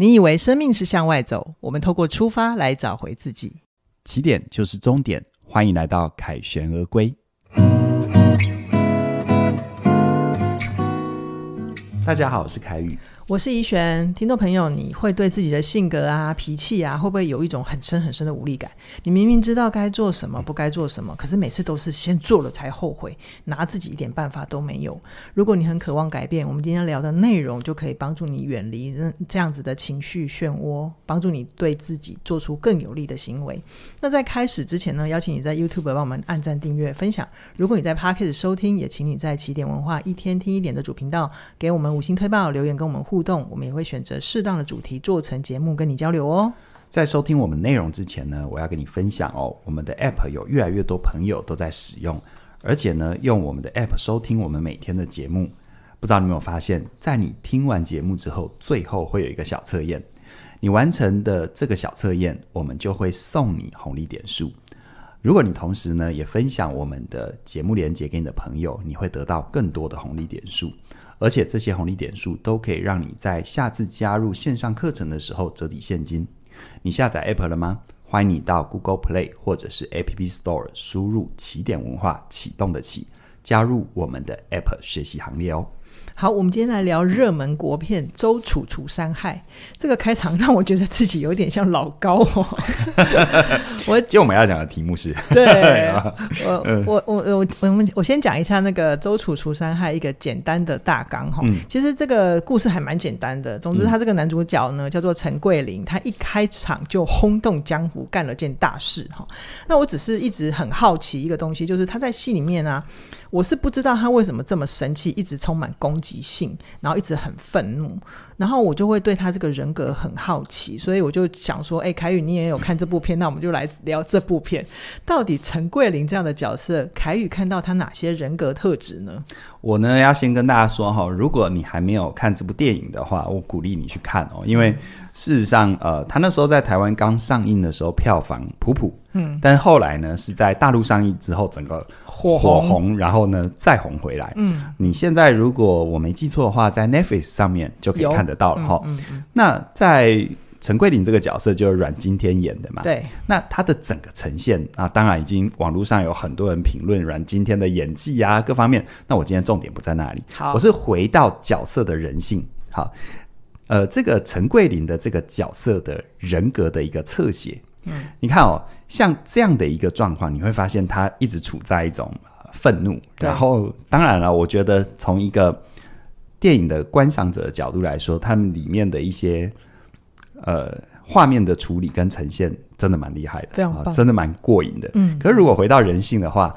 你以为生命是向外走，我们透过出发来找回自己。起点就是终点。欢迎来到凯旋而归。大家好，我是凯宇。我是怡璇，听众朋友，你会对自己的性格啊、脾气啊，会不会有一种很深很深的无力感？你明明知道该做什么、不该做什么，可是每次都是先做了才后悔，拿自己一点办法都没有。如果你很渴望改变，我们今天聊的内容就可以帮助你远离这样子的情绪漩涡，帮助你对自己做出更有利的行为。那在开始之前呢，邀请你在 YouTube 帮我们按赞、订阅、分享。如果你在 Podcast 收听，也请你在起点文化一天听一点的主频道给我们五星推报留言，跟我们互。互动，我们也会选择适当的主题做成节目跟你交流哦。在收听我们内容之前呢，我要跟你分享哦，我们的 app 有越来越多朋友都在使用，而且呢，用我们的 app 收听我们每天的节目。不知道你有没有发现，在你听完节目之后，最后会有一个小测验，你完成的这个小测验，我们就会送你红利点数。如果你同时呢也分享我们的节目链接给你的朋友，你会得到更多的红利点数。而且这些红利点数都可以让你在下次加入线上课程的时候折抵现金。你下载 App 了吗？欢迎你到 Google Play 或者是 App Store，输入“起点文化启动”的起，加入我们的 App 学习行列哦。好，我们今天来聊热门国片《周楚楚伤害》。这个开场让我觉得自己有点像老高哦。我就我们要讲的题目是，对 我我我我我们我先讲一下那个《周楚楚伤害》一个简单的大纲哈。其实这个故事还蛮简单的。总之，他这个男主角呢叫做陈桂林，他一开场就轰动江湖，干了件大事哈。那我只是一直很好奇一个东西，就是他在戏里面呢。我是不知道他为什么这么生气，一直充满攻击性，然后一直很愤怒。然后我就会对他这个人格很好奇，所以我就想说，哎，凯宇，你也有看这部片，那我们就来聊这部片。到底陈桂林这样的角色，凯宇看到他哪些人格特质呢？我呢要先跟大家说哈，如果你还没有看这部电影的话，我鼓励你去看哦，因为事实上，呃，他那时候在台湾刚上映的时候，票房普普，嗯，但后来呢是在大陆上映之后，整个火红，然后呢再红回来，嗯，你现在如果我没记错的话，在 Netflix 上面就可以看。得到了哈，那在陈桂林这个角色就是阮经天演的嘛？对。那他的整个呈现啊，当然已经网络上有很多人评论阮经天的演技啊，各方面。那我今天重点不在那里，我是回到角色的人性。好，呃，这个陈桂林的这个角色的人格的一个侧写，嗯，你看哦，像这样的一个状况，你会发现他一直处在一种愤怒，然后当然了，我觉得从一个。电影的观赏者的角度来说，他们里面的一些呃画面的处理跟呈现真的蛮厉害的，啊，真的蛮过瘾的。嗯，可如果回到人性的话，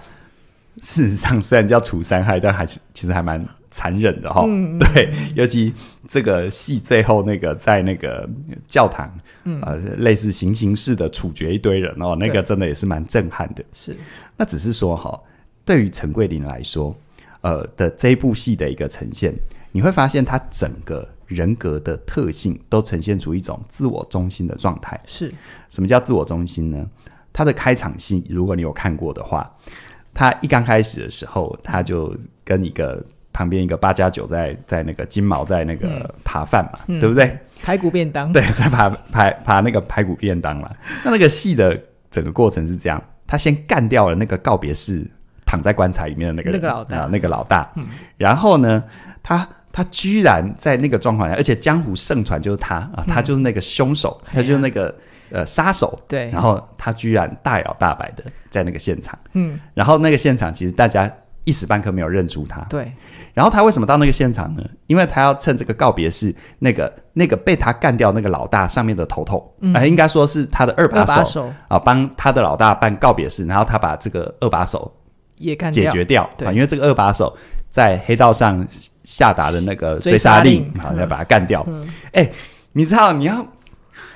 事实上虽然叫除三害，但还是其实还蛮残忍的哈。嗯对，尤其这个戏最后那个在那个教堂，嗯，啊，类似行刑式的处决一堆人哦，那个真的也是蛮震撼的。是，那只是说哈，对于陈桂林来说，呃的这部戏的一个呈现。你会发现他整个人格的特性都呈现出一种自我中心的状态。是，什么叫自我中心呢？他的开场戏，如果你有看过的话，他一刚开始的时候，他就跟一个旁边一个八加九在在那个金毛在那个扒饭嘛，对不对？排骨便当，对，在扒扒扒那个排骨便当了。那那个戏的整个过程是这样：他先干掉了那个告别式躺在棺材里面的那个那个老大，那个老大。然后呢，他。他居然在那个状况下，而且江湖盛传就是他啊，他就是那个凶手，他就是那个呃杀手。对。然后他居然大摇大摆的在那个现场，嗯。然后那个现场其实大家一时半刻没有认出他，对。然后他为什么到那个现场呢？因为他要趁这个告别式，那个那个被他干掉那个老大上面的头头啊，应该说是他的二把手啊，帮他的老大办告别式，然后他把这个二把手也干解决掉啊，因为这个二把手在黑道上。下达的那个追杀令，好，要把他干掉。哎，你知道，你要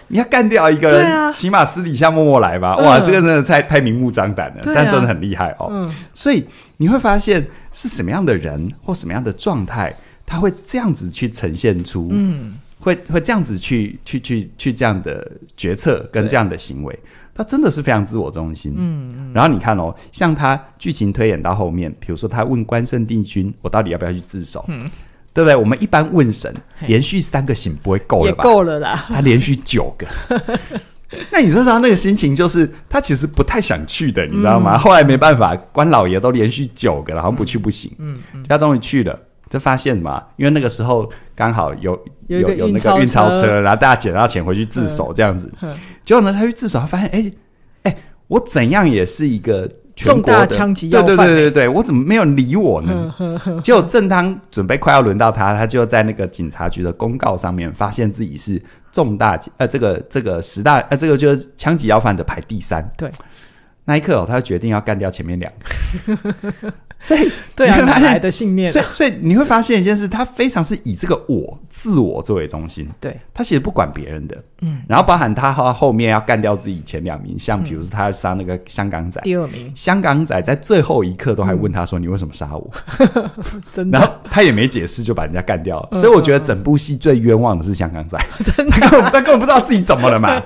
你要干掉一个人，起码私底下默默来吧。哇，这个真的太太明目张胆了，但真的很厉害哦。所以你会发现，是什么样的人或什么样的状态，他会这样子去呈现出，嗯，会会这样子去去去去这样的决策跟这样的行为。他真的是非常自我中心。嗯，然后你看哦，像他剧情推演到后面，比如说他问关圣帝君，我到底要不要去自首？对不对？我们一般问神，连续三个醒不会够了吧？够了啦，他连续九个。那你知道他那个心情，就是他其实不太想去的，你知道吗？后来没办法，关老爷都连续九个了，好像不去不行。嗯，他终于去了，就发现么？因为那个时候刚好有有有那个运钞车，然后大家捡到钱回去自首这样子。结果呢，他去自首，他发现，哎，哎，我怎样也是一个重大枪击要犯，对对对对对，我怎么没有理我呢？结果正当准备快要轮到他，他就在那个警察局的公告上面，发现自己是重大，呃，这个这个十大，呃，这个就是枪击要犯的排第三，对。那一刻，他就决定要干掉前面两个，所以对啊，来的信念，所以你会发现一件事，他非常是以这个我自我作为中心，对他其实不管别人的，嗯，然后包含他后后面要干掉自己前两名，像比如说他要杀那个香港仔，第二名，香港仔在最后一刻都还问他说：“你为什么杀我？” 然后他也没解释，就把人家干掉了。所以我觉得整部戏最冤枉的是香港仔，他根本他根本不知道自己怎么了嘛，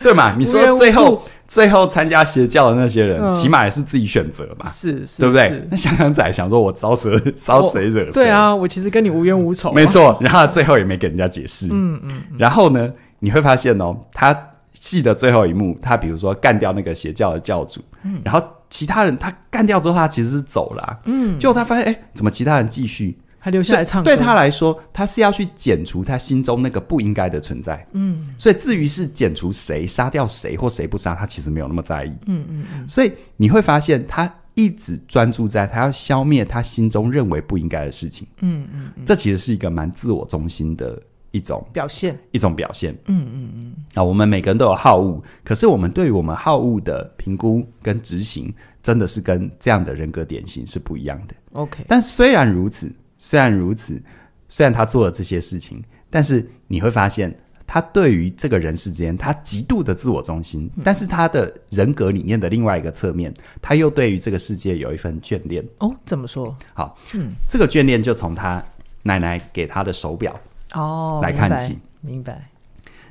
对嘛？你说最后。最后参加邪教的那些人，起码也是自己选择吧，是，对不对？那香港仔想说，我招谁招谁惹谁？对啊，我其实跟你无冤无仇，没错。然后最后也没给人家解释，嗯嗯。然后呢，你会发现哦，他戏的最后一幕，他比如说干掉那个邪教的教主，嗯，然后其他人他干掉之后，他其实是走了，嗯。结果他发现，哎，怎么其他人继续？他留下来唱，对他来说，他是要去减除他心中那个不应该的存在。嗯，所以至于是减除谁、杀掉谁或谁不杀，他其实没有那么在意。嗯嗯，所以你会发现，他一直专注在他要消灭他心中认为不应该的事情。嗯嗯，这其实是一个蛮自我中心的一种表现，一种表现。嗯嗯嗯。啊，我们每个人都有好恶，可是我们对于我们好恶的评估跟执行，真的是跟这样的人格典型是不一样的。OK，但虽然如此。虽然如此，虽然他做了这些事情，但是你会发现，他对于这个人世间，他极度的自我中心。但是他的人格里面的另外一个侧面，他又对于这个世界有一份眷恋。哦，怎么说？好，嗯，这个眷恋就从他奶奶给他的手表哦来看起。明白？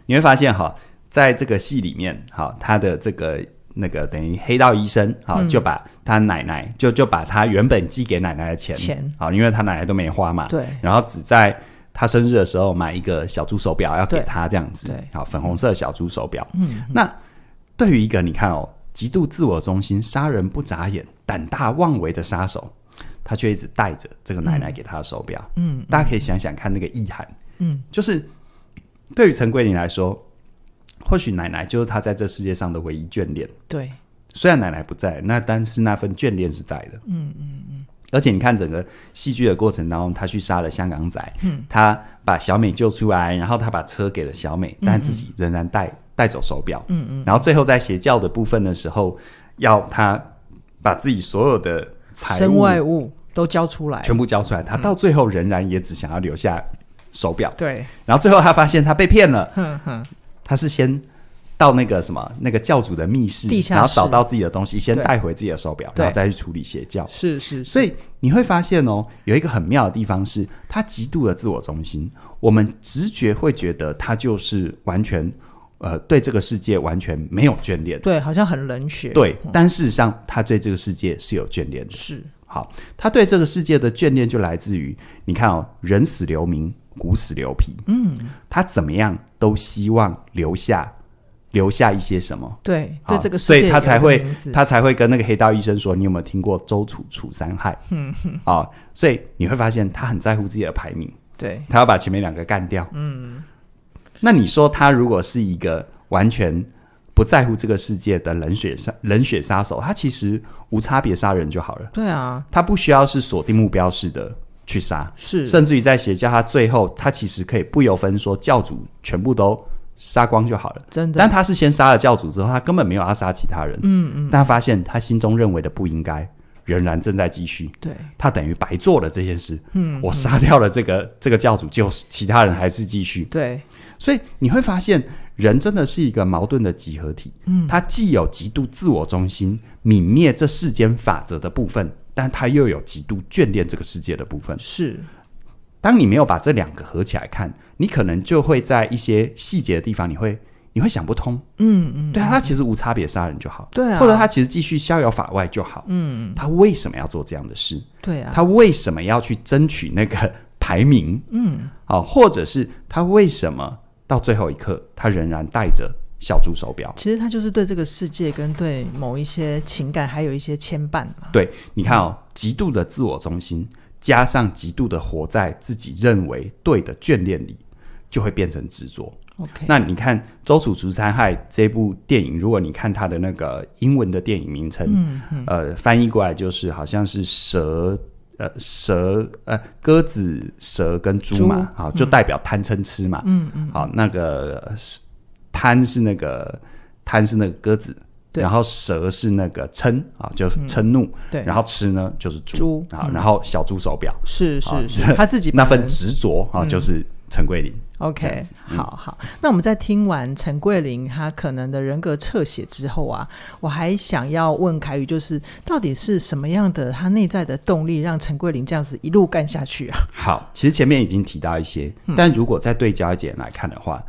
你会发现哈，在这个戏里面，哈，他的这个。那个等于黑道医生啊，就把他奶奶就就把他原本寄给奶奶的钱，钱好，因为他奶奶都没花嘛，对，然后只在他生日的时候买一个小猪手表要给他这样子，对，好粉红色小猪手表。嗯，那对于一个你看哦，极度自我中心、杀人不眨眼、胆大妄为的杀手，他却一直戴着这个奶奶给他的手表。嗯，大家可以想想看那个意涵。嗯，就是对于陈桂林来说。或许奶奶就是他在这世界上的唯一眷恋。对，虽然奶奶不在，那但是那份眷恋是在的。嗯嗯嗯。而且你看，整个戏剧的过程当中，他去杀了香港仔，嗯，他把小美救出来，然后他把车给了小美，但自己仍然带带走手表。嗯嗯。然后最后在邪教的部分的时候，要他把自己所有的财物都交出来，全部交出来。他到最后仍然也只想要留下手表。对。然后最后他发现他被骗了。哼哼。他是先到那个什么那个教主的密室，然后找到自己的东西，先带回自己的手表，然后再去处理邪教。是是，所以你会发现哦，有一个很妙的地方是，他极度的自我中心。我们直觉会觉得他就是完全呃对这个世界完全没有眷恋，对，好像很冷血。对，但事实上他对这个世界是有眷恋的。是好，他对这个世界的眷恋就来自于你看哦，人死留名，骨死留皮。嗯，他怎么样？都希望留下留下一些什么？对，对这个，所以他才会他才会跟那个黑道医生说：“你有没有听过‘周楚楚三害’？”嗯，啊，所以你会发现他很在乎自己的排名。对，他要把前面两个干掉。嗯，那你说他如果是一个完全不在乎这个世界的冷血杀冷血杀手，他其实无差别杀人就好了。对啊，他不需要是锁定目标式的。去杀是，甚至于在邪教，他最后他其实可以不由分说，教主全部都杀光就好了。真的，但他是先杀了教主之后，他根本没有要杀其他人。嗯嗯。但发现他心中认为的不应该，仍然正在继续。对，他等于白做了这件事。嗯，我杀掉了这个这个教主，就其他人还是继续。对，所以你会发现，人真的是一个矛盾的集合体。嗯，他既有极度自我中心，泯灭这世间法则的部分。但他又有极度眷恋这个世界的部分，是。当你没有把这两个合起来看，你可能就会在一些细节的地方，你会你会想不通。嗯嗯，对啊，他其实无差别杀人就好，对啊，或者他其实继续逍遥法外就好，嗯嗯，他为什么要做这样的事？对啊，他为什么要去争取那个排名？嗯，啊，或者是他为什么到最后一刻，他仍然带着？小猪手表，其实他就是对这个世界跟对某一些情感还有一些牵绊嘛。对，你看哦，极度的自我中心，加上极度的活在自己认为对的眷恋里，就会变成执着。OK，那你看《周楚除三害》这部电影，如果你看它的那个英文的电影名称，嗯嗯，呃，翻译过来就是好像是蛇，呃蛇，呃鸽子蛇跟猪嘛，好，就代表贪嗔痴嘛。嗯嗯，好，那个。贪是那个贪是那个鸽子，然后蛇是那个嗔啊，就是嗔怒。对，然后吃呢就是猪啊，然后小猪手表是是，是，他自己 那份执着啊，就是陈桂林。OK，好好。那我们在听完陈桂林他可能的人格侧写之后啊，我还想要问凯宇，就是到底是什么样的他内在的动力，让陈桂林这样子一路干下去啊？好，其实前面已经提到一些，但如果再对焦一点来看的话。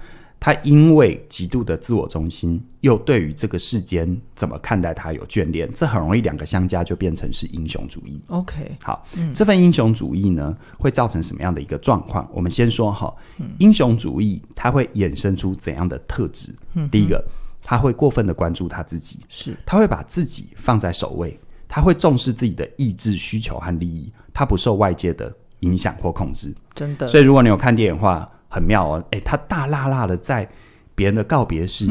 他因为极度的自我中心，又对于这个世间怎么看待他有眷恋，这很容易两个相加就变成是英雄主义。OK，好，这份英雄主义呢会造成什么样的一个状况？我们先说哈，英雄主义它会衍生出怎样的特质？第一个，他会过分的关注他自己，是，他会把自己放在首位，他会重视自己的意志、需求和利益，他不受外界的影响或控制。真的，所以如果你有看电影的话。很妙哦，哎，他大辣辣的在别人的告别式，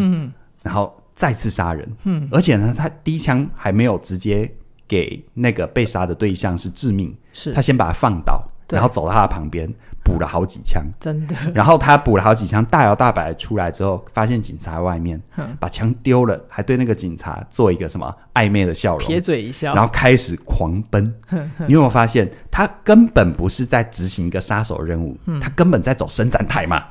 然后再次杀人，嗯，而且呢，他第一枪还没有直接给那个被杀的对象是致命，是他先把他放倒。然后走到他的旁边，补了好几枪，真的。然后他补了好几枪，大摇大摆出来之后，发现警察外面，把枪丢了，还对那个警察做一个什么暧昧的笑容，撇嘴一笑，然后开始狂奔。你有没有发现，他根本不是在执行一个杀手任务，他根本在走伸展台嘛？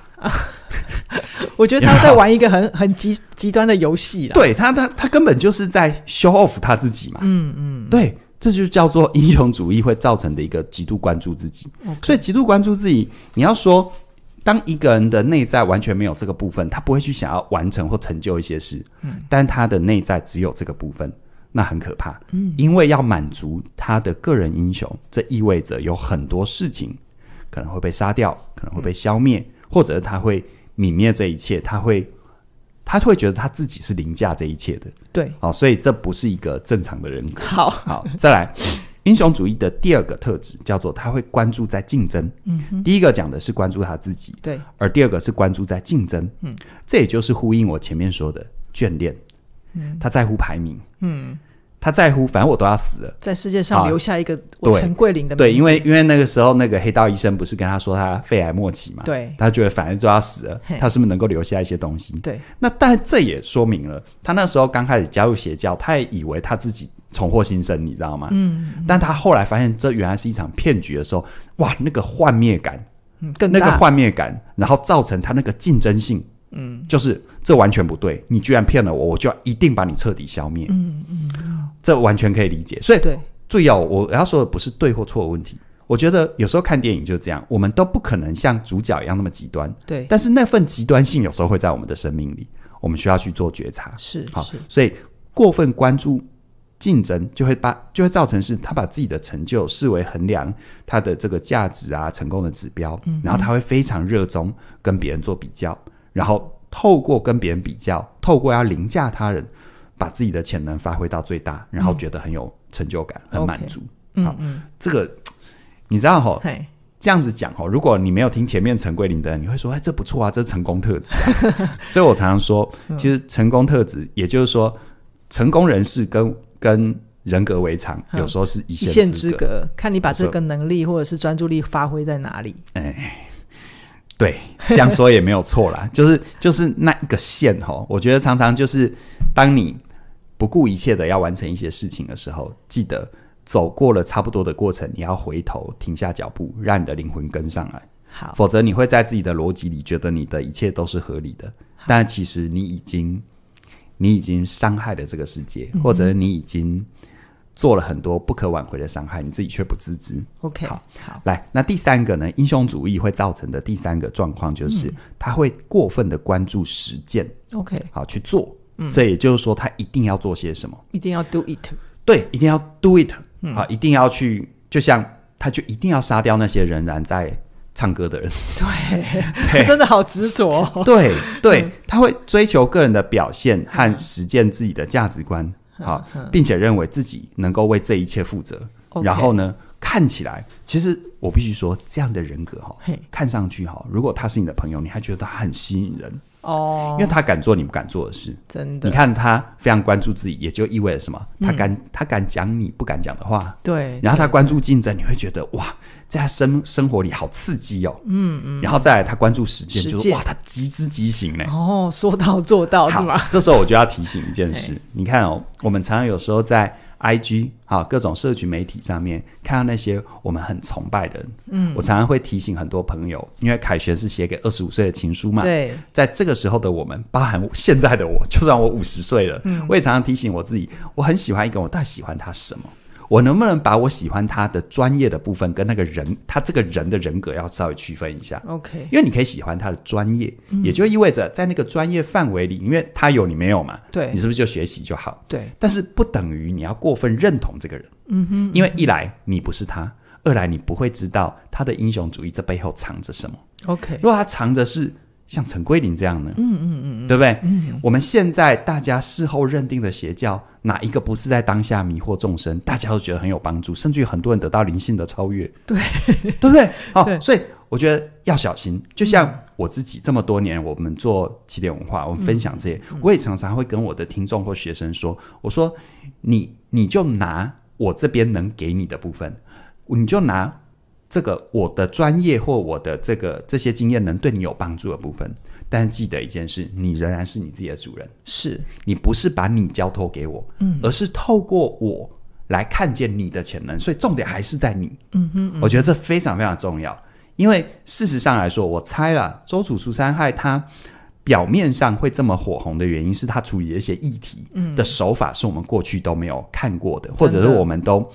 我觉得他在玩一个很 很极极端的游戏。对他，他他根本就是在 show off 他自己嘛。嗯嗯，对。这就叫做英雄主义会造成的一个极度关注自己，所以极度关注自己。你要说，当一个人的内在完全没有这个部分，他不会去想要完成或成就一些事。嗯，但他的内在只有这个部分，那很可怕。嗯，因为要满足他的个人英雄，这意味着有很多事情可能会被杀掉，可能会被消灭，或者他会泯灭这一切，他会。他会觉得他自己是凌驾这一切的，对，好，所以这不是一个正常的人格。好，再来，英雄主义的第二个特质叫做他会关注在竞争。嗯，第一个讲的是关注他自己，对，而第二个是关注在竞争。嗯，这也就是呼应我前面说的眷恋。嗯，他在乎排名。嗯。他在乎，反正我都要死了，在世界上留下一个我陈桂林的名。对，因为因为那个时候那个黑道医生不是跟他说他肺癌末期嘛，对，他觉得反正都要死了，他是不是能够留下一些东西？对，那但这也说明了他那时候刚开始加入邪教，他也以为他自己重获新生，你知道吗？嗯，但他后来发现这原来是一场骗局的时候，哇，那个幻灭感，嗯，那个幻灭感，然后造成他那个竞争性。嗯，就是这完全不对！你居然骗了我，我就一定把你彻底消灭。嗯嗯，这完全可以理解。所以，对，最要我要说的不是对或错的问题。我觉得有时候看电影就是这样，我们都不可能像主角一样那么极端。对，但是那份极端性有时候会在我们的生命里，我们需要去做觉察。是，好，所以过分关注竞争，就会把就会造成是他把自己的成就视为衡量他的这个价值啊成功的指标，然后他会非常热衷跟别人做比较。然后透过跟别人比较，透过要凌驾他人，把自己的潜能发挥到最大，然后觉得很有成就感、很满足。嗯嗯，这个你知道哈？这样子讲哈，如果你没有听前面陈桂林的，你会说：“哎，这不错啊，这是成功特质。”所以我常常说，其实成功特质，也就是说，成功人士跟跟人格为常，有时候是一线之隔，看你把这个能力或者是专注力发挥在哪里。哎。对，这样说也没有错啦，就是就是那一个线哈，我觉得常常就是当你不顾一切的要完成一些事情的时候，记得走过了差不多的过程，你要回头停下脚步，让你的灵魂跟上来，好，否则你会在自己的逻辑里觉得你的一切都是合理的，但其实你已经你已经伤害了这个世界，或者你已经。做了很多不可挽回的伤害，你自己却不自知。OK，好，好，来，那第三个呢？英雄主义会造成的第三个状况就是，他会过分的关注实践。OK，好去做，所以也就是说，他一定要做些什么？一定要 do it。对，一定要 do it。嗯，好，一定要去，就像他就一定要杀掉那些仍然在唱歌的人。对，真的好执着。对对，他会追求个人的表现和实践自己的价值观。好，并且认为自己能够为这一切负责。然后呢，看起来其实我必须说，这样的人格哈，看上去哈，如果他是你的朋友，你还觉得他很吸引人。哦，因为他敢做你不敢做的事，真的。你看他非常关注自己，也就意味着什么？他敢，他敢讲你不敢讲的话。对。然后他关注竞争，你会觉得哇，在他生生活里好刺激哦。嗯嗯。然后再来，他关注时间，就是哇，他极之极行呢。哦，说到做到是吗？这时候我就要提醒一件事，你看哦，我们常常有时候在。I G 啊，各种社群媒体上面看到那些我们很崇拜的人，嗯，我常常会提醒很多朋友，因为凯旋是写给二十五岁的情书嘛，对，在这个时候的我们，包含现在的我，就算我五十岁了，我也常常提醒我自己，我很喜欢一个我，到底喜欢他什么？我能不能把我喜欢他的专业的部分跟那个人，他这个人的人格要稍微区分一下？OK，因为你可以喜欢他的专业，也就意味着在那个专业范围里，因为他有你没有嘛？对，你是不是就学习就好？对，但是不等于你要过分认同这个人。嗯哼，因为一来你不是他，二来你不会知道他的英雄主义这背后藏着什么。OK，如果他藏着是。像陈桂林这样的，嗯嗯嗯，对不对？嗯，我们现在大家事后认定的邪教，哪一个不是在当下迷惑众生？大家都觉得很有帮助，甚至于很多人得到灵性的超越，对对不对？好，所以我觉得要小心。就像我自己这么多年，我们做起点文化，我们分享这些，我也常常会跟我的听众或学生说：“我说你，你就拿我这边能给你的部分，你就拿。”这个我的专业或我的这个这些经验能对你有帮助的部分，但记得一件事，你仍然是你自己的主人，是你不是把你交托给我，嗯，而是透过我来看见你的潜能，所以重点还是在你，嗯哼，我觉得这非常非常重要，因为事实上来说，我猜了周楚出三害他表面上会这么火红的原因是他处理一些议题的手法是我们过去都没有看过的，或者是我们都。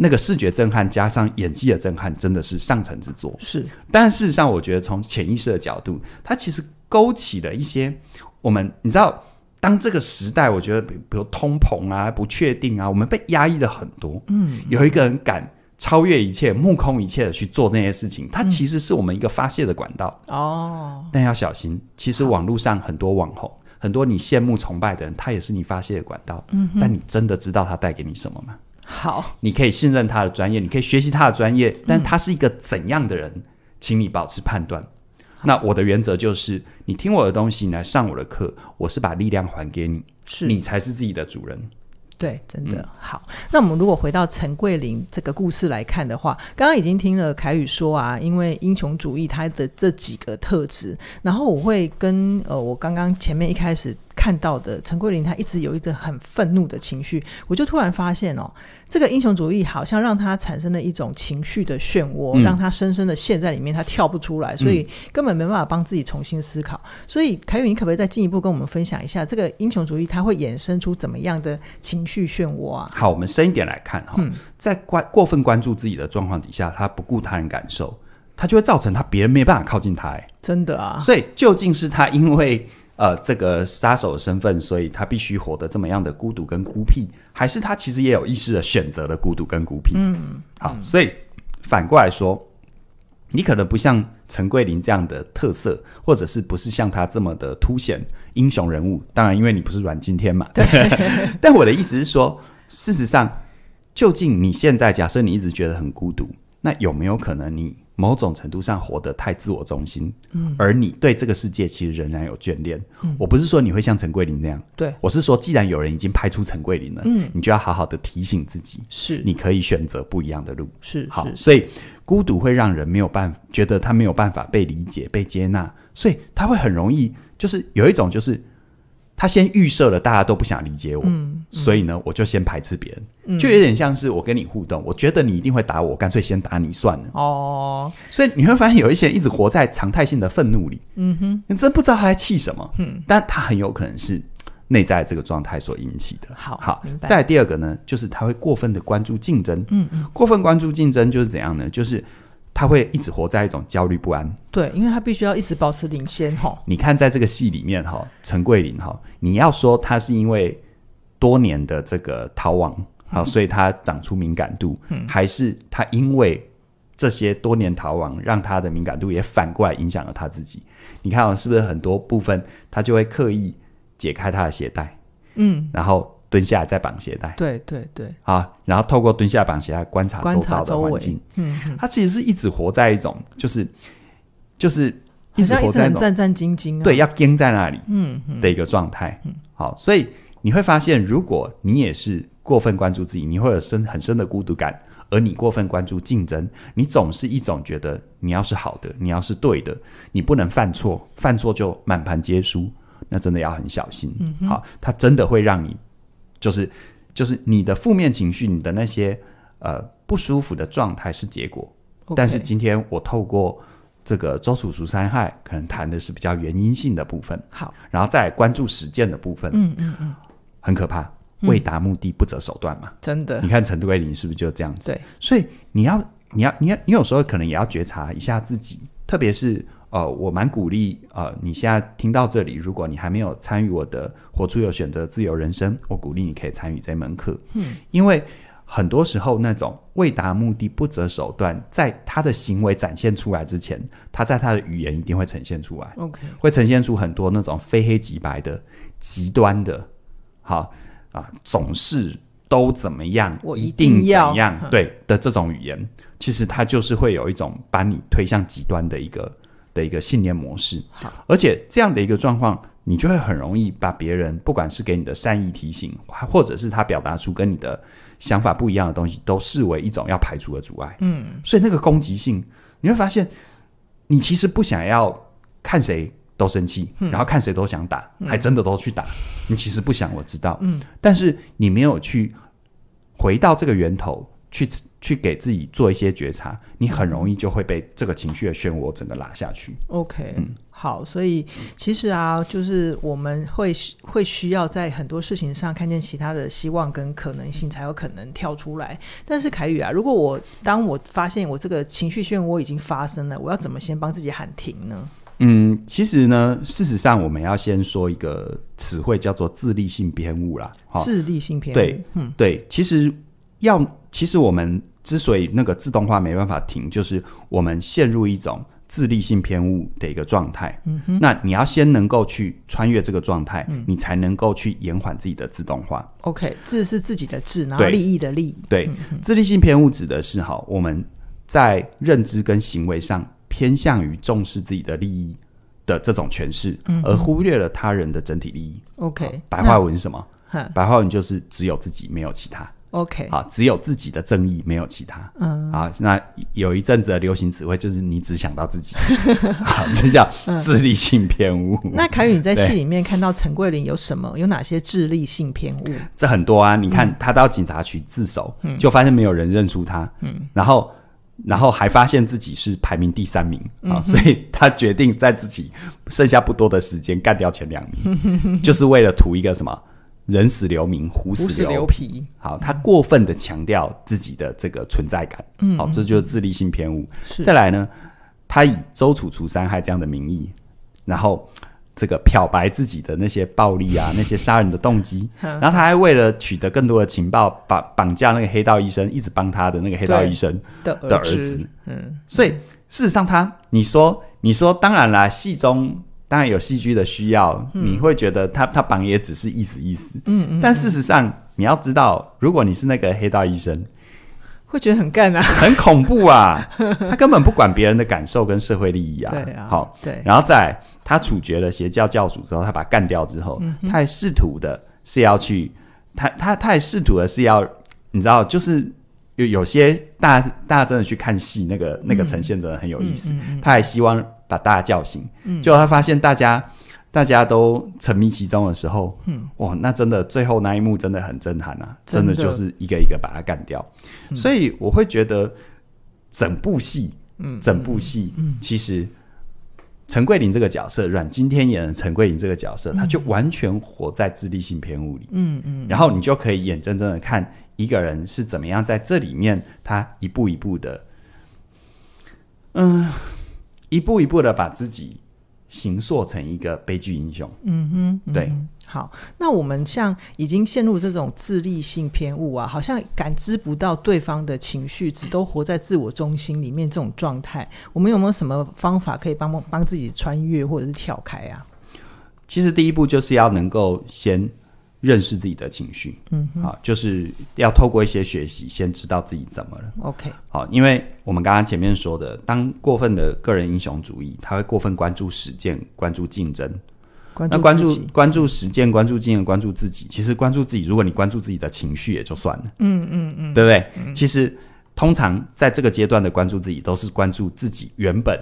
那个视觉震撼加上演技的震撼，真的是上乘之作。是，但事实上，我觉得从潜意识的角度，它其实勾起了一些我们，你知道，当这个时代，我觉得比比如通膨啊、不确定啊，我们被压抑了很多。嗯，有一个人敢超越一切、目空一切的去做那些事情，它其实是我们一个发泄的管道。哦，但要小心，其实网络上很多网红，很多你羡慕、崇拜的人，他也是你发泄的管道。嗯，但你真的知道他带给你什么吗？好，你可以信任他的专业，你可以学习他的专业，但他是一个怎样的人，请你保持判断。那我的原则就是，你听我的东西，你来上我的课，我是把力量还给你，是你才是自己的主人。对，真的好。那我们如果回到陈桂林这个故事来看的话，刚刚已经听了凯宇说啊，因为英雄主义他的这几个特质，然后我会跟呃，我刚刚前面一开始。看到的陈桂林，他一直有一个很愤怒的情绪，我就突然发现哦，这个英雄主义好像让他产生了一种情绪的漩涡，让他深深的陷在里面，他跳不出来，所以根本没办法帮自己重新思考。所以凯宇，你可不可以再进一步跟我们分享一下，这个英雄主义它会衍生出怎么样的情绪漩涡啊？好，我们深一点来看哈，在关过分关注自己的状况底下，他不顾他人感受，他就会造成他别人没办法靠近他。真的啊？所以究竟是他因为？呃，这个杀手的身份，所以他必须活得这么样的孤独跟孤僻，还是他其实也有意识的选择了孤独跟孤僻？嗯，好，所以反过来说，你可能不像陈桂林这样的特色，或者是不是像他这么的凸显英雄人物？当然，因为你不是阮经天嘛。对。但我的意思是说，事实上，究竟你现在假设你一直觉得很孤独，那有没有可能你？某种程度上活得太自我中心，嗯，而你对这个世界其实仍然有眷恋，嗯，我不是说你会像陈桂林那样，对我是说，既然有人已经拍出陈桂林了，嗯，你就要好好的提醒自己，是，你可以选择不一样的路，是，好，所以孤独会让人没有办法，觉得他没有办法被理解、被接纳，所以他会很容易，就是有一种就是。他先预设了大家都不想理解我，所以呢，我就先排斥别人，就有点像是我跟你互动，我觉得你一定会打我，干脆先打你算了。哦，所以你会发现有一些人一直活在常态性的愤怒里，嗯哼，你真不知道他在气什么，但他很有可能是内在这个状态所引起的。好，好，再第二个呢，就是他会过分的关注竞争，嗯嗯，过分关注竞争就是怎样呢？就是。他会一直活在一种焦虑不安。对，因为他必须要一直保持领先哈。你看，在这个戏里面哈，陈桂林哈，你要说他是因为多年的这个逃亡啊，所以他长出敏感度，还是他因为这些多年逃亡，让他的敏感度也反过来影响了他自己？你看啊，是不是很多部分他就会刻意解开他的鞋带？嗯，然后。蹲下再绑鞋带，对对对，啊，然后透过蹲下绑鞋带观察周遭的环境，嗯，他其实是一直活在一种就是就是一直活在战战兢兢，对，要盯在那里，嗯，的一个状态。嗯。好，所以你会发现，如果你也是过分关注自己，你会有深很深的孤独感；而你过分关注竞争，你总是一种觉得你要是好的，你要是对的，你不能犯错，犯错就满盘皆输，那真的要很小心。嗯、好，它真的会让你。就是，就是你的负面情绪，你的那些呃不舒服的状态是结果。但是今天我透过这个“周楚除伤害”，可能谈的是比较原因性的部分。好，然后再关注实践的部分。嗯嗯嗯，很可怕，为达目的不择手段嘛。真的，你看陈桂林是不是就这样子？对，所以你要，你要，你要，你有时候可能也要觉察一下自己，特别是。呃，我蛮鼓励，呃，你现在听到这里，如果你还没有参与我的《活出有选择自由人生》，我鼓励你可以参与这门课。嗯，因为很多时候那种为达目的不择手段，在他的行为展现出来之前，他在他的语言一定会呈现出来。OK，会呈现出很多那种非黑即白的、极端的，好啊，总是都怎么样，我一定要对的这种语言，其实他就是会有一种把你推向极端的一个。的一个信念模式，好，而且这样的一个状况，你就会很容易把别人不管是给你的善意提醒，或者是他表达出跟你的想法不一样的东西，都视为一种要排除的阻碍。嗯，所以那个攻击性，你会发现，你其实不想要看谁都生气，然后看谁都想打，还真的都去打。你其实不想，我知道，嗯，但是你没有去回到这个源头去。去给自己做一些觉察，你很容易就会被这个情绪的漩涡整个拉下去。OK，好，所以其实啊，就是我们会会需要在很多事情上看见其他的希望跟可能性，才有可能跳出来。但是凯宇啊，如果我当我发现我这个情绪漩涡已经发生了，我要怎么先帮自己喊停呢？嗯，其实呢，事实上我们要先说一个词汇，叫做自立性偏误好，自立性偏误，对，对，其实要。其实我们之所以那个自动化没办法停，就是我们陷入一种自立性偏误的一个状态。嗯那你要先能够去穿越这个状态，你才能够去延缓自己的自动化。OK，自是自己的自，然后利益的利。对，自立性偏误指的是哈，我们在认知跟行为上偏向于重视自己的利益的这种诠释，而忽略了他人的整体利益。OK，白话文是什么？白话文就是只有自己，没有其他。OK，好，只有自己的正义，没有其他。嗯，好，那有一阵子流行词汇就是你只想到自己，好，这叫智力性偏误。那凯宇，你在戏里面看到陈桂林有什么？有哪些智力性偏误？这很多啊！你看，他到警察局自首，就发现没有人认出他，嗯，然后，然后还发现自己是排名第三名，啊，所以他决定在自己剩下不多的时间干掉前两名，就是为了图一个什么？人死留名，虎死留皮。好，他过分的强调自己的这个存在感。嗯，好，这就是自立性偏误。再来呢，他以周楚除三害这样的名义，然后这个漂白自己的那些暴力啊，那些杀人的动机。然后他还为了取得更多的情报，绑绑架那个黑道医生，一直帮他的那个黑道医生的儿子。嗯，所以事实上，他你说你说，当然啦，戏中。当然有戏剧的需要，你会觉得他他绑也只是意思意思。嗯嗯。但事实上，你要知道，如果你是那个黑道医生，会觉得很干啊，很恐怖啊。他根本不管别人的感受跟社会利益啊。对啊。好，对。然后在他处决了邪教教主之后，他把他干掉之后，他还试图的是要去他他他还试图的是要你知道，就是有有些大大家真的去看戏，那个那个呈现真的很有意思。他还希望。把大家叫醒，就他发现大家，大家都沉迷其中的时候，嗯，哇，那真的最后那一幕真的很震撼啊！真的就是一个一个把他干掉，所以我会觉得整部戏，嗯，整部戏，嗯，其实陈桂林这个角色，阮经天演的陈桂林这个角色，他就完全活在自立性偏误里，嗯嗯，然后你就可以眼睁睁的看一个人是怎么样在这里面，他一步一步的，嗯。一步一步的把自己形塑成一个悲剧英雄。嗯哼，对。好，那我们像已经陷入这种自立性偏误啊，好像感知不到对方的情绪，只都活在自我中心里面这种状态，我们有没有什么方法可以帮忙帮自己穿越或者是跳开啊？其实第一步就是要能够先。认识自己的情绪，嗯，好，就是要透过一些学习，先知道自己怎么了。OK，好，因为我们刚刚前面说的，当过分的个人英雄主义，他会过分关注实践，关注竞争，关那关注关注实践，关注经争，关注自己。其实关注自己，如果你关注自己的情绪也就算了。嗯嗯嗯，对不对？其实通常在这个阶段的关注自己，都是关注自己原本。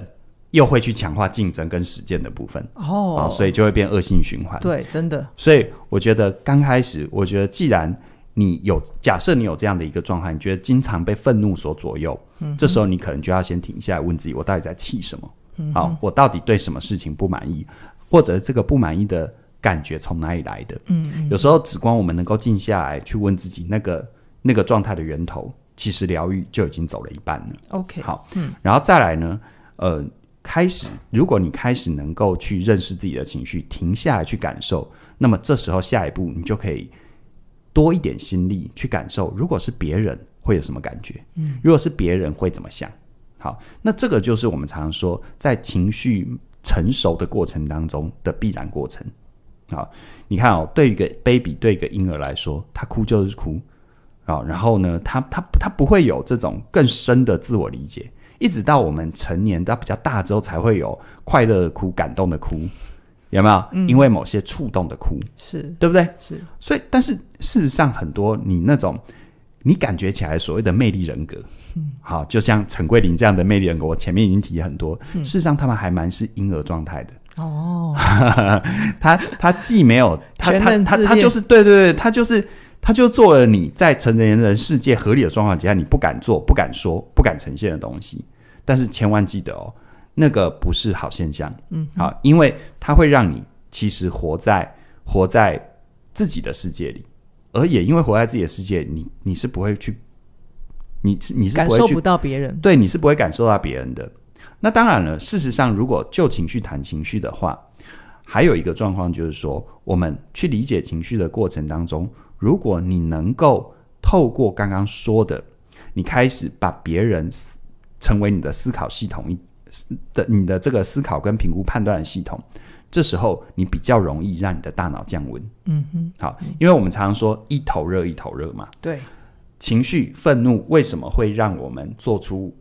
又会去强化竞争跟实践的部分哦，啊，所以就会变恶性循环。对，真的。所以我觉得刚开始，我觉得既然你有假设你有这样的一个状态，你觉得经常被愤怒所左右，嗯，这时候你可能就要先停下来问自己，我到底在气什么？好，我到底对什么事情不满意？或者这个不满意的感觉从哪里来的？嗯，有时候只光我们能够静下来去问自己那个那个状态的源头，其实疗愈就已经走了一半了。OK，好，嗯，然后再来呢，呃。开始，如果你开始能够去认识自己的情绪，停下来去感受，那么这时候下一步你就可以多一点心力去感受，如果是别人会有什么感觉？嗯，如果是别人会怎么想？好，那这个就是我们常说在情绪成熟的过程当中的必然过程。好，你看哦，对一个 baby，对一个婴儿来说，他哭就是哭，啊，然后呢，他他他不会有这种更深的自我理解。一直到我们成年到比较大之后，才会有快乐的哭、感动的哭，有没有？嗯，因为某些触动的哭，是对不对？是。所以，但是事实上，很多你那种你感觉起来所谓的魅力人格，嗯，好，就像陈桂林这样的魅力人格，我前面已经提很多，事实上他们还蛮是婴儿状态的哦。他他既没有他他他他就是对对对，他就是。他就做了你在成年人世界合理的状况底下你不敢做不敢说不敢呈现的东西，但是千万记得哦，那个不是好现象，嗯，好，因为它会让你其实活在活在自己的世界里，而也因为活在自己的世界，你你是不会去，你是你是感受不到别人，对，你是不会感受到别人的。那当然了，事实上，如果就情绪谈情绪的话，还有一个状况就是说，我们去理解情绪的过程当中。如果你能够透过刚刚说的，你开始把别人成为你的思考系统的你的这个思考跟评估判断的系统，这时候你比较容易让你的大脑降温。嗯哼，好，因为我们常常说一头热一头热嘛。对，情绪愤怒为什么会让我们做出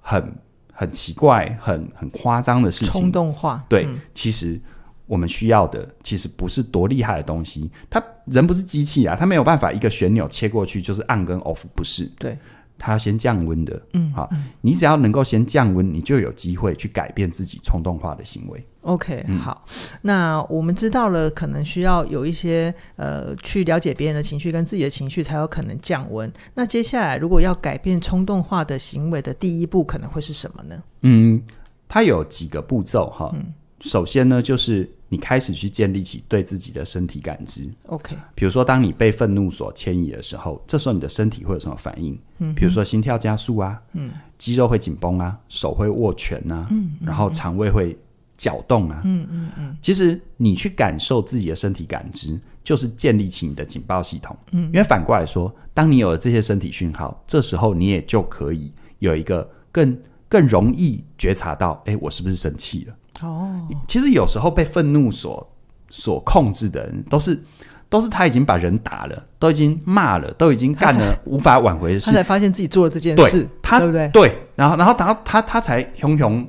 很很奇怪、很很夸张的事情？冲动化。对，其实。我们需要的其实不是多厉害的东西，他人不是机器啊，他没有办法一个旋钮切过去就是 on 跟 off，不是？对，他要先降温的，嗯，好，你只要能够先降温，你就有机会去改变自己冲动化的行为。OK，好，那我们知道了，可能需要有一些呃，去了解别人的情绪跟自己的情绪，才有可能降温。那接下来如果要改变冲动化的行为的第一步，可能会是什么呢？嗯，它有几个步骤哈。嗯，首先呢，就是你开始去建立起对自己的身体感知。OK，比如说，当你被愤怒所牵引的时候，这时候你的身体会有什么反应？嗯，比如说心跳加速啊，嗯，肌肉会紧绷啊，手会握拳啊，嗯，然后肠胃会搅动啊，嗯嗯嗯。其实你去感受自己的身体感知，就是建立起你的警报系统。嗯，因为反过来说，当你有了这些身体讯号，这时候你也就可以有一个更更容易觉察到，哎，我是不是生气了？哦，其实有时候被愤怒所所控制的人，都是都是他已经把人打了，都已经骂了，都已经干了无法挽回的事，他才发现自己做了这件事，他对不对？对，然后然后然后他他才熊熊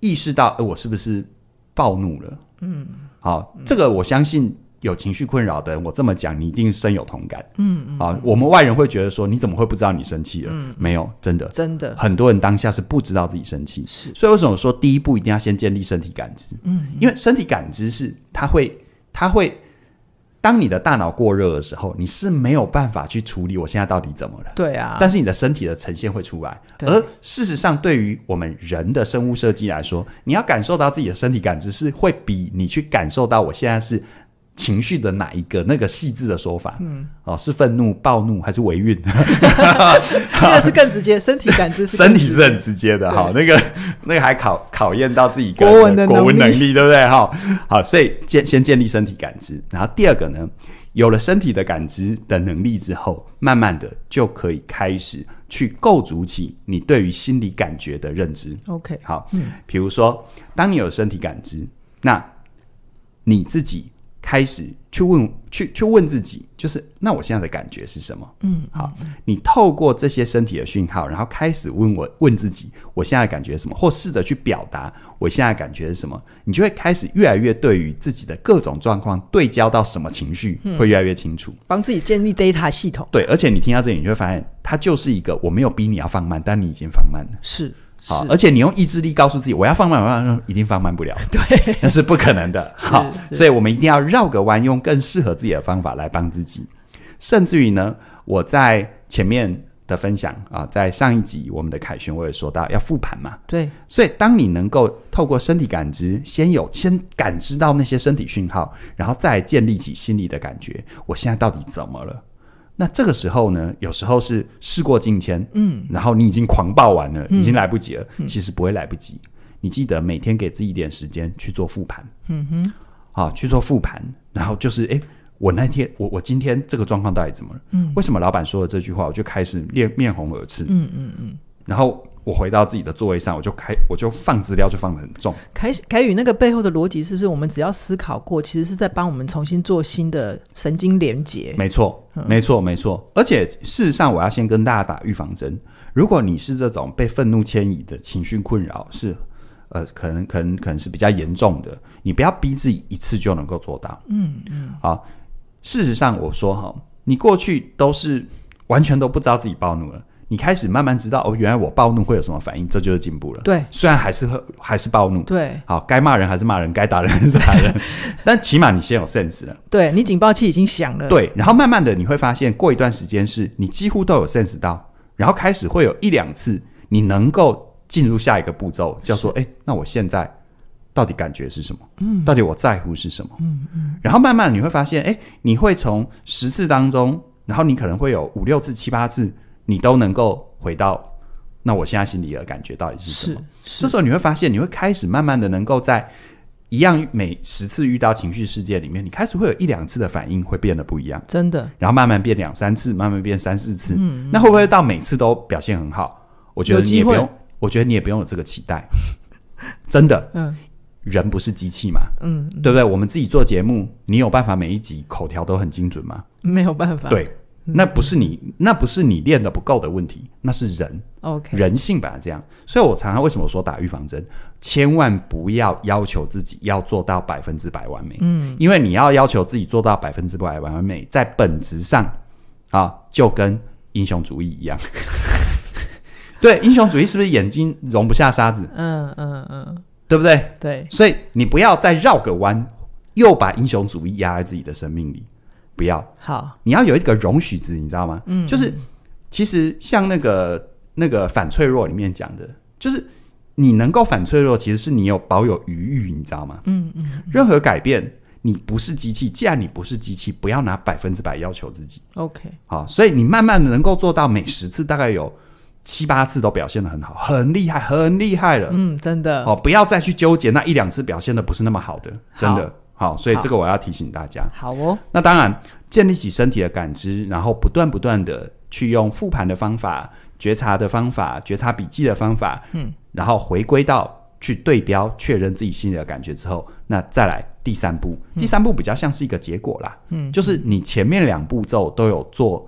意识到，呃，我是不是暴怒了？嗯，好，这个我相信。有情绪困扰的人，我这么讲，你一定深有同感。嗯，嗯。啊，我们外人会觉得说，你怎么会不知道你生气了？嗯，没有，真的，真的，很多人当下是不知道自己生气。是，所以为什么说第一步一定要先建立身体感知？嗯，因为身体感知是，它会，它会，当你的大脑过热的时候，你是没有办法去处理我现在到底怎么了。对啊，但是你的身体的呈现会出来。而事实上，对于我们人的生物设计来说，你要感受到自己的身体感知，是会比你去感受到我现在是。情绪的哪一个那个细致的说法？嗯，哦，是愤怒、暴怒还是违运？那 个是更直接，身体感知。身体是很直接的哈，那个那个还考考验到自己国文的文能力，对不对哈？好，所以建先建立身体感知，然后第二个呢，有了身体的感知的能力之后，慢慢的就可以开始去构筑起你对于心理感觉的认知。OK，好，嗯，比如说当你有身体感知，那你自己。开始去问，去去问自己，就是那我现在的感觉是什么？嗯，好，你透过这些身体的讯号，然后开始问我问自己，我现在感觉什么，或试着去表达我现在感觉是什么，你就会开始越来越对于自己的各种状况对焦到什么情绪会越来越清楚，帮自己建立 data 系统。对，而且你听到这里，你会发现它就是一个，我没有逼你要放慢，但你已经放慢了，是。好，而且你用意志力告诉自己，我要放慢，放慢，一定放慢不了，对，那是不可能的。好，所以我们一定要绕个弯，用更适合自己的方法来帮自己。甚至于呢，我在前面的分享啊，在上一集我们的凯旋，我也说到要复盘嘛，对。所以当你能够透过身体感知，先有先感知到那些身体讯号，然后再建立起心理的感觉，我现在到底怎么了？那这个时候呢，有时候是事过境迁，嗯，然后你已经狂暴完了，已经来不及了。其实不会来不及，你记得每天给自己一点时间去做复盘，嗯哼，好去做复盘，然后就是，哎，我那天，我我今天这个状况到底怎么了？嗯，为什么老板说了这句话，我就开始面面红耳赤？嗯嗯嗯，然后。我回到自己的座位上，我就开，我就放资料，就放的很重。凯凯宇那个背后的逻辑是不是？我们只要思考过，其实是在帮我们重新做新的神经连接？没错，没错，没错。而且事实上，我要先跟大家打预防针：，如果你是这种被愤怒迁移的情绪困扰，是呃，可能可能可能是比较严重的，你不要逼自己一次就能够做到。嗯嗯。好，事实上我说哈，你过去都是完全都不知道自己暴怒了。你开始慢慢知道哦，原来我暴怒会有什么反应，这就是进步了。对，虽然还是会还是暴怒。对，好，该骂人还是骂人，该打人还是打人，但起码你先有 sense 了。对你警报器已经响了。对，然后慢慢的你会发现，过一段时间是你几乎都有 sense 到，然后开始会有一两次，你能够进入下一个步骤，叫做哎，那我现在到底感觉是什么？嗯，到底我在乎是什么？嗯嗯，然后慢慢你会发现，哎，你会从十次当中，然后你可能会有五六次、七八次。你都能够回到那，我现在心里的感觉到底是什么？这时候你会发现，你会开始慢慢的能够在一样每十次遇到情绪事件里面，你开始会有一两次的反应会变得不一样，真的。然后慢慢变两三次，慢慢变三四次，嗯，那会不会到每次都表现很好？我觉得你也不用，我觉得你也不用有这个期待，真的，嗯，人不是机器嘛，嗯，对不对？我们自己做节目，你有办法每一集口条都很精准吗？没有办法，对。那不是你，那不是你练的不够的问题，那是人。OK，人性本来这样，所以我常常为什么说打预防针，千万不要要求自己要做到百分之百完美。嗯，因为你要要求自己做到百分之百完完美，在本质上啊，就跟英雄主义一样。对，英雄主义是不是眼睛容不下沙子？嗯嗯嗯，对不对？对，所以你不要再绕个弯，又把英雄主义压在自己的生命里。不要好，你要有一个容许值，你知道吗？嗯，就是其实像那个那个反脆弱里面讲的，就是你能够反脆弱，其实是你有保有余欲，你知道吗？嗯嗯，任何改变，你不是机器，既然你不是机器，不要拿百分之百要求自己。OK，好，所以你慢慢的能够做到每十次大概有七八次都表现的很好，很厉害，很厉害了。嗯，真的哦，不要再去纠结那一两次表现的不是那么好的，真的。好，所以这个我要提醒大家。好哦。那当然，建立起身体的感知，然后不断不断的去用复盘的方法、觉察的方法、觉察笔记的方法，嗯，然后回归到去对标确认自己心里的感觉之后，那再来第三步。第三步比较像是一个结果啦，嗯，就是你前面两步骤都有做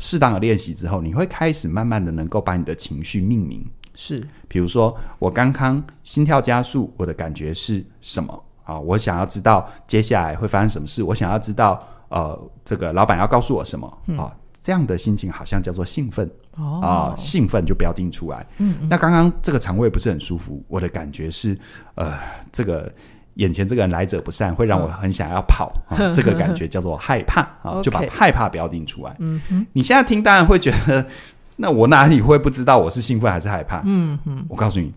适当的练习之后，你会开始慢慢的能够把你的情绪命名，是，比如说我刚刚心跳加速，我的感觉是什么？啊，我想要知道接下来会发生什么事。我想要知道，呃，这个老板要告诉我什么啊？这样的心情好像叫做兴奋。哦啊，兴奋就标定出来。嗯嗯。那刚刚这个肠胃不是很舒服，我的感觉是，呃，这个眼前这个人来者不善，会让我很想要跑。这个感觉叫做害怕啊，就把害怕标定出来。嗯哼，你现在听，当然会觉得，那我哪里会不知道我是兴奋还是害怕？嗯哼。我告诉你。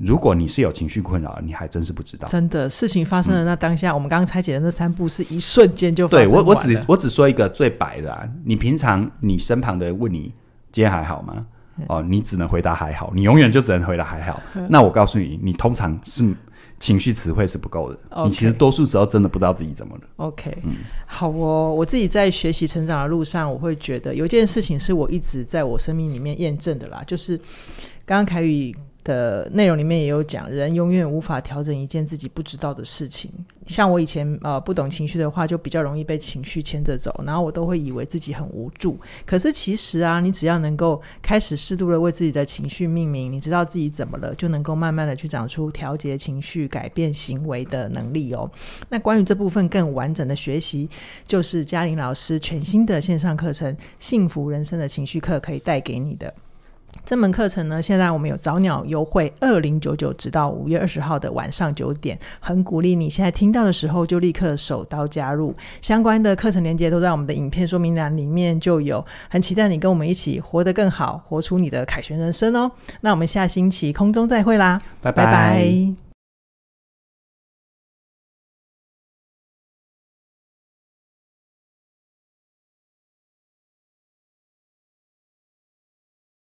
如果你是有情绪困扰，你还真是不知道。真的，事情发生了，那当下我们刚刚拆解的那三步是一瞬间就对我。我只我只说一个最白的，啊，你平常你身旁的人问你今天还好吗？哦，你只能回答还好，你永远就只能回答还好。那我告诉你，你通常是情绪词汇是不够的。你其实多数时候真的不知道自己怎么了。OK，嗯，好哦。我自己在学习成长的路上，我会觉得有件事情是我一直在我生命里面验证的啦，就是刚刚凯宇。的内容里面也有讲，人永远无法调整一件自己不知道的事情。像我以前呃不懂情绪的话，就比较容易被情绪牵着走，然后我都会以为自己很无助。可是其实啊，你只要能够开始适度的为自己的情绪命名，你知道自己怎么了，就能够慢慢的去长出调节情绪、改变行为的能力哦。那关于这部分更完整的学习，就是嘉玲老师全新的线上课程《幸福人生的情绪课》可以带给你的。这门课程呢，现在我们有早鸟优惠，二零九九，直到五月二十号的晚上九点，很鼓励你现在听到的时候就立刻手刀加入。相关的课程链接都在我们的影片说明栏里面就有，很期待你跟我们一起活得更好，活出你的凯旋人生哦。那我们下星期空中再会啦，拜拜。